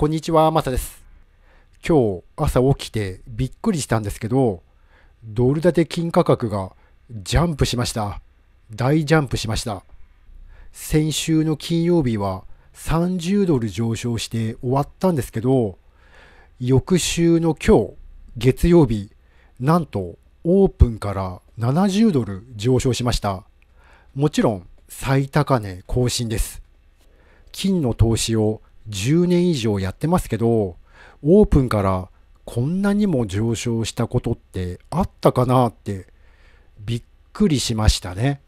こんにちは、マサです。今日朝起きてびっくりしたんですけど、ドル建て金価格がジャンプしました。大ジャンプしました。先週の金曜日は30ドル上昇して終わったんですけど、翌週の今日、月曜日、なんとオープンから70ドル上昇しました。もちろん最高値更新です。金の投資を10年以上やってますけど、オープンからこんなにも上昇したことってあったかなってびっくりしましたね。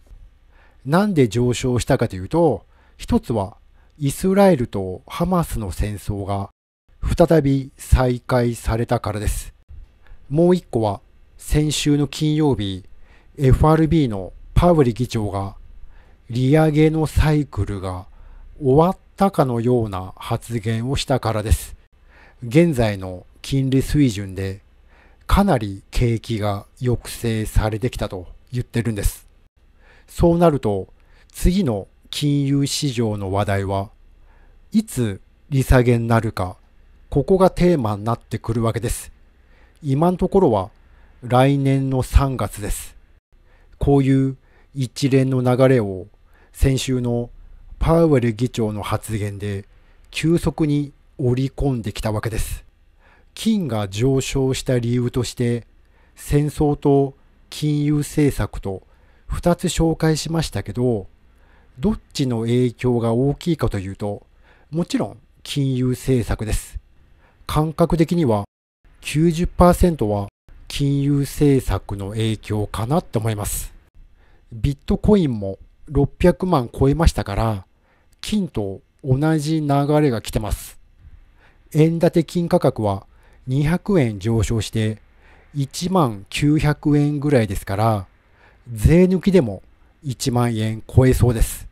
なんで上昇したかというと、一つはイスラエルとハマスの戦争が再び再開されたからです。もう一個は先週の金曜日、FRB のパウリ議長が利上げのサイクルが終わっったかのような発言をしたからです。現在の金利水準でかなり景気が抑制されてきたと言ってるんです。そうなると次の金融市場の話題はいつ利下げになるかここがテーマになってくるわけです。今のところは来年の3月です。こういう一連の流れを先週のパウエル議長の発言で急速に織り込んできたわけです。金が上昇した理由として戦争と金融政策と2つ紹介しましたけどどっちの影響が大きいかというともちろん金融政策です。感覚的には90%は金融政策の影響かなって思います。ビットコインも600万超えましたから金と同じ流れが来てます。円建て金価格は200円上昇して1万900円ぐらいですから、税抜きでも1万円超えそうです。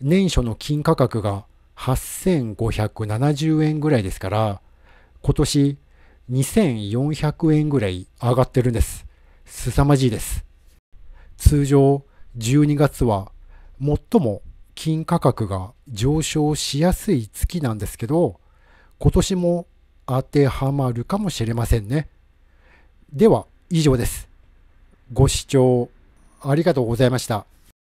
年初の金価格が8570円ぐらいですから、今年2400円ぐらい上がってるんです。凄まじいです。通常12月は最も金価格が上昇しやすい月なんですけど、今年も当てはまるかもしれませんね。では、以上です。ご視聴ありがとうございました。